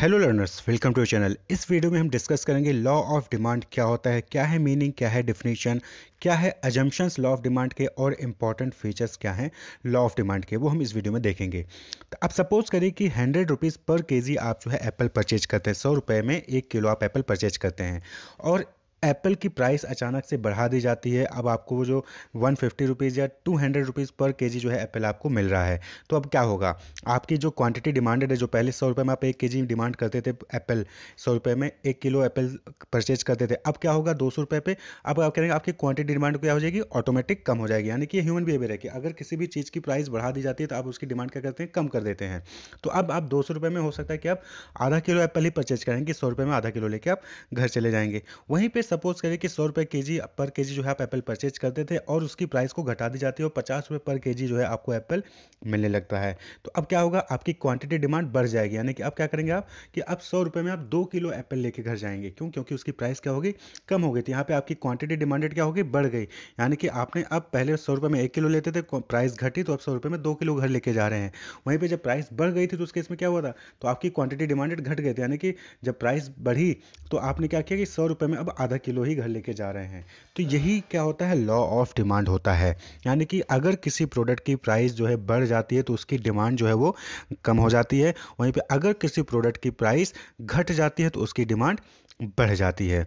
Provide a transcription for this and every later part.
hello learners welcome to channel इस video में हम डिस्कस करेंगे लॉ ऑफ डिमांड क्या होता है क्या है मीनिंग क्या है डिफिनेशन क्या है अजम्पशंस लॉ ऑफ डिमांड के और इम्पॉर्टेंट फीचर्स क्या हैं लॉ ऑफ डिमांड के वो हम इस वीडियो में देखेंगे तो अब सपोज करें कि हंड्रेड रुपीज़ पर के आप जो है एप्पल परचेज करते हैं सौ रुपये में एक किलो आप एप्पल परचेज करते हैं और एप्पल की प्राइस अचानक से बढ़ा दी जाती है अब आपको जो वन फिफ्टी रुपीज़ या टू हंड्रेड रुपीज़ पर के जी जो है एप्पल आपको मिल रहा है तो अब क्या होगा आपकी जो क्वांटिटी डिमांडेड है जो पहले सौ रुपये में आप एक के जी डिमांड करते थे एप्पल सौ रुपये में एक किलो एप्पल परचेज करते थे अब क्या होगा दो सौ रुपये पर अब आप करेंगे आपकी क्वांटिटी डिमांड क्या हो जाएगी ऑटोमेटिक कम हो जाएगी यानी कि ह्यूमन बिहेवियर है कि अगर किसी भी चीज़ की प्राइस बढ़ा दी जाती है तो आप उसकी डिमांड क्या करते हैं कम कर देते हैं तो अब आप दो सौ रुपये में हो सकता है कि आप आधा किलो एप्पल ही परचेज करेंगे सौ रुपये में आधा किलो लेके आप घर चले जाएंगे वहीं पर सपोज करें कि सौ रुपये के जी पर के जी जो है आप एप्पल परचेज करते थे और उसकी प्राइस को घटा दी जाती है और पचास रुपये पर के जी जो है आपको एप्पल मिलने लगता है तो अब क्या होगा आपकी क्वांटिटी डिमांड बढ़ जाएगी यानी कि अब क्या करेंगे आप कि अब सौ रुपये में आप दो किलो एप्पल लेके घर जाएंगे क्यों क्योंकि उसकी प्राइस क्या होगी कम हो गई थी यहाँ पर आपकी क्वांटिटी डिमांडेड क्या होगी बढ़ गई यानी कि आपने अब पहले सौ रुपये में एक किलो लेते थे प्राइस घटी तो अब सौ रुपये में दो किलो घर लेके जा रहे हैं वहीं पर जब प्राइस बढ़ गई थी तो उस केस में क्या हुआ था तो आपकी क्वांटिटी डिमांडेड घट गई थी यानी कि जब प्राइस बढ़ी तो आपने क्या किया कि सौ रुपये में अब आधा किलो ही घर लेके जा रहे हैं तो यही क्या होता है लॉ ऑफ डिमांड होता है यानी कि अगर किसी प्रोडक्ट की प्राइस जो है बढ़ जाती है तो उसकी डिमांड जो है वो कम हो जाती है वहीं पर अगर किसी प्रोडक्ट की प्राइस घट जाती है तो उसकी डिमांड बढ़ जाती है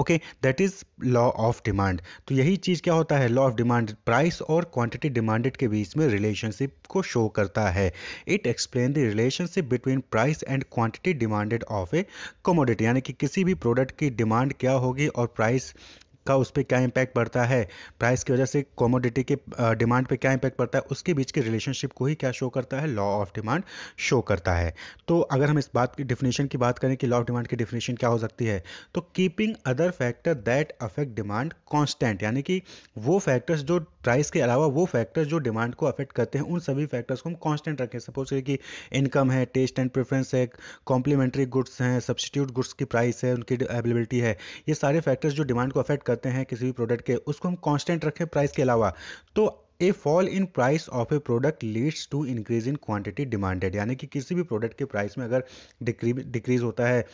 okay that is law of demand तो यही चीज़ क्या होता है लॉ ऑफ डिमांड प्राइस और क्वांटिटी डिमांडेड के बीच में रिलेशनशिप को शो करता है it explain the relationship between price and quantity demanded of a commodity यानी कि किसी भी प्रोडक्ट की डिमांड क्या होगी और प्राइस का उस पर क्या इम्पैक्ट पड़ता है प्राइस की वजह से कॉमोडिटी के डिमांड पे क्या इम्पैक्ट पड़ता है उसके बीच के रिलेशनशिप को ही क्या शो करता है लॉ ऑफ डिमांड शो करता है तो अगर हम इस बात की डिफिनेशन की बात करें कि लॉ ऑफ डिमांड की डिफिनेशन क्या हो सकती है तो keeping other factor that affect demand constant यानी कि वो फैक्टर्स जो प्राइस के अलावा वो फैक्टर्स जो डिमांड को अफेक्ट करते हैं उन सभी फैक्टर्स को हम कॉन्स्टेंट रखें सपोज करें कि इनकम है टेस्ट एंड प्रेफरेंस है कॉम्प्लीमेंट्री गुड्स हैं सब्सटीट्यूट गुड्स की प्राइस है उनकी अवेलेबिलिटी है ये सारे फैक्टर्स जो डिमांड को अफेक्ट करते हैं किसी भी प्रोडक्ट के उसको हम कांस्टेंट रखें प्राइस के अलावा तो a fall in price of a product leads to increase in quantity demanded यानी कि किसी भी प्रोडक्ट के प्राइस में अगर डिक्रीज होता है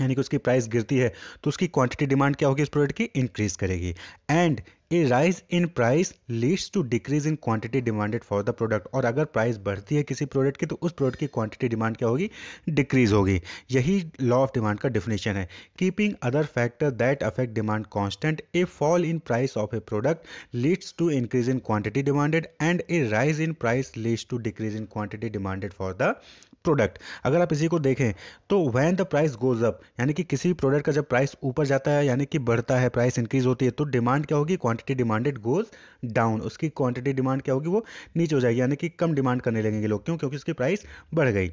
यानी कि उसकी प्राइस गिरती है तो उसकी क्वांटिटी डिमांड क्या होगी इस प्रोडक्ट की इंक्रीज करेगी and a rise in price leads to decrease in quantity demanded for the product और अगर प्राइस बढ़ती है किसी प्रोडक्ट की तो उस प्रोडक्ट की क्वांटिटी डिमांड क्या होगी डिक्रीज होगी यही लॉ ऑफ डिमांड का डिफिनेशन है keeping other factor that affect demand constant a fall in price of a product leads to increase in quantity demanded and a rise in price leads to decrease in quantity demanded for the product अगर आप इसी को देखें तो when the price goes up यानी कि किसी product का जब प्राइस ऊपर जाता है यानी कि बढ़ता है प्राइस इंक्रीज होती है तो डिमांड क्या होगी क्वांटिटी डिमांडेड गोज डाउन उसकी क्वांटिटी डिमांड क्या होगी वो नीचे हो जाएगी यानी कि कम डिमांड करने लगेंगे लोग क्यों क्योंकि उसकी प्राइस बढ़ गई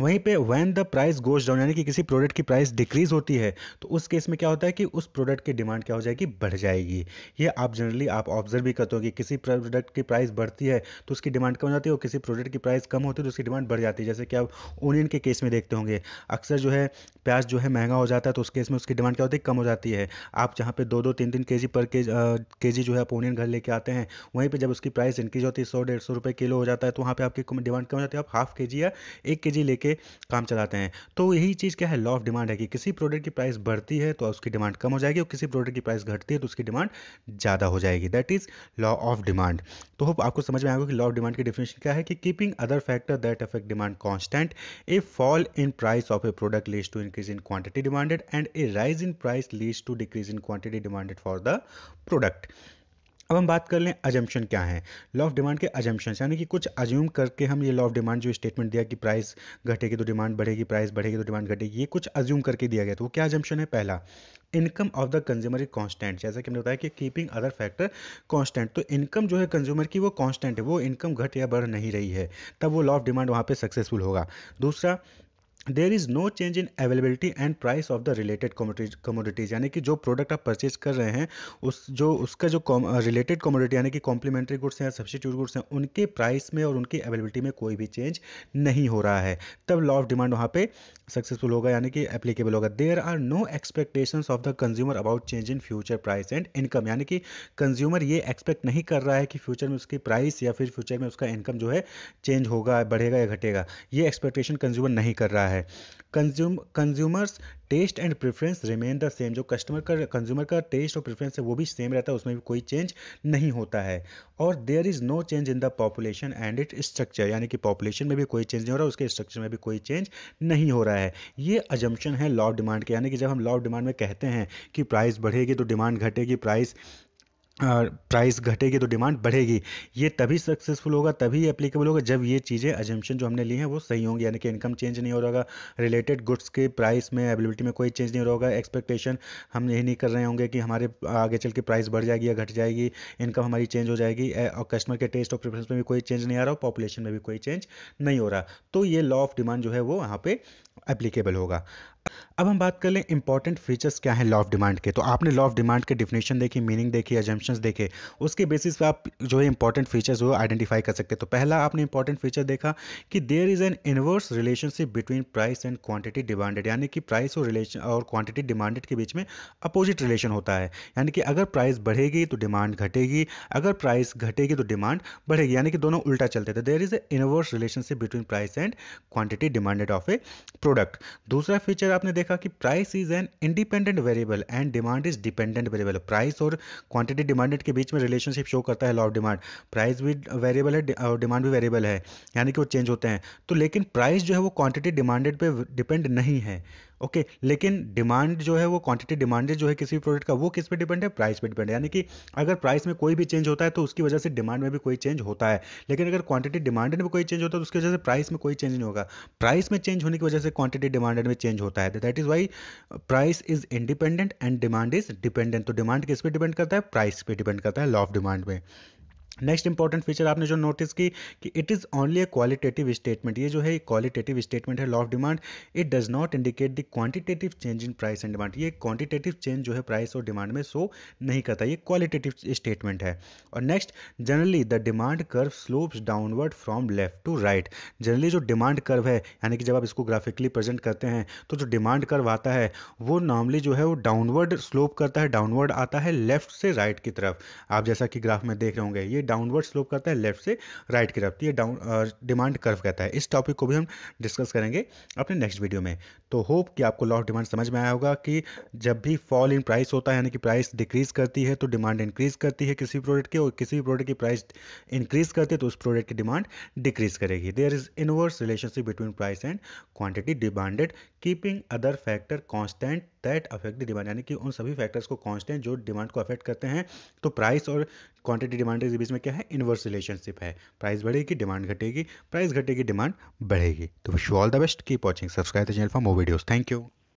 वहीं पे when the price goes down यानी कि किसी प्रोडक्ट की प्राइस डिक्रीज होती है तो उस केस में क्या होता है कि उस प्रोडक्ट की डिमांड क्या हो जाएगी बढ़ जाएगी ये आप जनरली आप ऑब्जर्व भी करते हो कि किसी प्रोडक्ट की प्राइस बढ़ती है तो उसकी डिमांड कम हो जाती है और किसी प्रोडक्ट की प्राइस कम होती है तो उसकी डिमांड बढ़ जाती है जैसे कि आप ओनियन के केस में देखते होंगे अक्सर जो है प्याज जो है महंगा हो जाता है तो उस केस में उसकी डिमांड क्या होती है कम हो जाती है आप जहाँ पर दो दो तीन तीन के जी पर के जी जो है आप ओनियन घर लेके आते हैं वहीं पर जब उसकी प्राइस इंक्रीज होती है सौ डेढ़ सौ रुपये किलो हो जाता है तो वहाँ पर आपकी डिमांड कम हो जाती है आप हाफ के जी या एक के जी लेके लेके काम चलाते हैं तो यही चीज़ क्या है लॉ ऑफ डिमांड है कि किसी प्रोडक्ट की प्राइस बढ़ती है तो उसकी डिमांड कम हो जाएगी और किसी प्रोडक्ट की प्राइस घटती है तो उसकी डिमांड ज़्यादा हो जाएगी that is law of demand तो होप आपको समझ में आएगा कि लॉ ऑफ डिमांड की डिफिनेशन क्या है कि keeping other factor that affect demand constant a fall in price of a product leads to increase in quantity demanded and a rise in price leads to decrease in quantity demanded for the product अब हम बात कर लें अजम्पन क्या है law of demand के अजम्पन यानी कि कुछ अज्यूम करके हम ये लॉ ऑफ डिमांड जो स्टेटमेंट दिया कि प्राइस घटेगी तो डिमांड बढ़ेगी प्राइस बढ़ेगी तो डिमांड घटेगी ये कुछ अज्यूम करके दिया गया तो वो क्या अजम्पन है पहला income of the consumer is constant जैसा कि हमने बताया कि कीपिंग अदर फैक्टर कॉन्स्टेंट तो इनकम जो है कंज्यूमर की वो कॉन्स्टेंट है वो इनकम घट या बढ़ नहीं रही है तब वो लॉ ऑफ डिमांड वहाँ पर सक्सेसफुल होगा दूसरा there is no change in availability and price of the related commodities यानी कि जो प्रोडक्ट आप परचेज कर रहे हैं उस जो उसका जो रिलेटेड कमोडिटी यानी कि कॉम्प्लीमेंट्री गुड्स हैं सब्सिट्यूट गुड्स हैं उनके प्राइस में और उनकी अवेलेबिलिटी में कोई भी चेंज नहीं हो रहा है तब लॉ ऑफ डिमांड वहाँ पे सक्सेसफुल होगा यानी कि एप्लीकेबल होगा there are no expectation of the consumer about change in future price and income यानी कि कंज्यूमर ये एक्सपेक्ट नहीं कर रहा है कि फ्यूचर में उसकी प्राइस या फिर फ्यूचर में उसका इनकम जो है चेंज होगा बढ़ेगा या घटेगा ये एक्सपेक्टेशन कंज्यूमर नहीं कर रहा है है consume consumers taste and preference remain the same जो कस्टमर का कंज्यूमर का टेस्ट और प्रेफरेंस है वो भी सेम रहता है उसमें भी कोई चेंज नहीं होता है और there is no change in the population and it structure यानी कि पॉपुलेशन में भी कोई चेंज नहीं हो रहा उसके स्ट्रक्चर में भी कोई चेंज नहीं हो रहा है ये अजम्पन है लॉ ऑफ डिमांड के यानी कि जब हम लॉ ऑफ डिमांड में कहते हैं कि प्राइस बढ़ेगी तो डिमांड घटेगी प्राइस प्राइस घटेगी तो डिमांड बढ़ेगी ये तभी सक्सेसफुल होगा तभी एप्लीकेबल होगा जब ये चीज़ें एजम्पन जो हमने ली हैं वो सही होंगी यानी कि इनकम चेंज नहीं हो रहा होगा रिलेटेड गुड्स के प्राइस में अवेलेबिलिटी में कोई चेंज नहीं हो रहा होगा एक्सपेक्टेशन हम यही नहीं कर रहे होंगे कि हमारे आगे चल के प्राइस बढ़ जाएगी या घट जाएगी इनकम हमारी चेंज हो जाएगी और कस्टमर के टेस्ट और प्रेफरेंस में भी कोई चेंज नहीं आ रहा हो पॉपुलेशन में भी कोई चेंज नहीं हो रहा तो ये लॉ ऑफ डिमांड जो है वो यहाँ पर एप्लीकेबल होगा अब हम बात कर लें इंपॉर्टेंट फीचर्स क्या हैं लॉ ऑफ डिमांड के तो आपने लॉ ऑफ डिमांड के डिफिनेशन देखी मीनिंग देखी एजेंशन देखे उसके बेसिस पे आप जो है इंपॉर्टेंट फीचर्स वो आइडेंटिफाई कर सकते तो पहला आपने इंपॉर्टेंट फीचर देखा कि there is an inverse relationship between price and quantity demanded यानी कि प्राइस और रिलेशन और क्वांटिटी डिमांडेड के बीच में अपोजिट रिलेशन होता है यानी कि अगर प्राइस बढ़ेगी तो डिमांड घटेगी अगर प्राइस घटेगी तो डिमांड बढ़ेगी यानी कि दोनों उल्टा चलते थे there is a inverse relationship between price and quantity demanded of a product दूसरा फीचर आपने देखा देखा कि price is an independent variable and demand is dependent variable price और क्वांटिटी डिमांडेड के बीच में रिलेशनशिप शो करता है लॉ ऑफ डिमांड प्राइस भी वेरिएबल है और डिमांड भी वेरिएबल है यानी कि वो चेंज होते हैं तो लेकिन प्राइस जो है वो क्वांटिटी डिमांडेड पर डिपेंड नहीं है ओके okay, लेकिन डिमांड जो है वो क्वांटिटी डिमांडेड जो है किसी भी प्रोडक्ट का वो किस पे डिपेंड है प्राइस पे डिपेंड है यानी कि अगर प्राइस में कोई भी चेंज होता है तो उसकी वजह से डिमांड में भी कोई चेंज होता है लेकिन अगर क्वांटिटी डिमांडेड में कोई चेंज होता है तो उसकी वजह से प्राइस में कोई चेंज नहीं होगा प्राइस में चेंज होने की वजह से क्वांटिटी डिमांडेड में चेंज होता है that is why price is independent and demand is dependent तो डिमांड किस पर डिपेंड करता है प्राइस पर डिपेंड करता है लॉ ऑफ डिमांड में नेक्स्ट इंपॉर्टेंट फीचर आपने जो नोटिस की कि it is only a qualitative statement ये जो है क्वालिटेटिव स्टेटमेंट है law of demand it does not indicate the quantitative change in price and demand ये क्वांटिटेटिव चेंज जो है प्राइस और डिमांड में शो नहीं करता ये क्वालिटेटिव स्टेटमेंट है और next generally the demand curve slopes downward from left to right generally जो डिमांड कर्व है यानी कि जब आप इसको ग्राफिकली प्रेजेंट करते हैं तो जो डिमांड कर्व आता है वो नॉर्मली जो है वो डाउनवर्ड स्लोप करता है डाउनवर्ड आता है लेफ्ट से राइट right की तरफ आप जैसा कि ग्राफ में देख रहे होंगे ये ये डाउनवर्ड स्लोप करता है लेफ्ट से राइट की तरफ तो ये डाउन डिमांड कर्व कहता है इस टॉपिक को भी हम डिस्कस करेंगे अपने नेक्स्ट वीडियो में तो होप कि आपको लॉ ऑफ डिमांड समझ में आया होगा कि जब भी फॉल इन प्राइस होता है यानी कि प्राइस डिक्रीज करती है तो डिमांड इंक्रीज करती है किसी प्रोडक्ट की और किसी भी प्रोडक्ट की प्राइस इंक्रीज करती है तो उस प्रोडक्ट की डिमांड डिक्रीज करेगी there is inverse relationship between price and quantity demanded keeping other factor constant that affect the demand यानी कि उन सभी फैक्टर्स को कॉन्स्टेंट जो डिमांड को अफेक्ट करते हैं तो प्राइस और क्वांटिटी डिमांड के बीच इसमें क्या है इनवर्स रिलेशनशिप है प्राइस बढ़ेगी डिमांड घटेगी प्राइस घटेगी डिमांड बढ़ेगी तो wish you all the best keep watching subscribe the channel for more videos thank you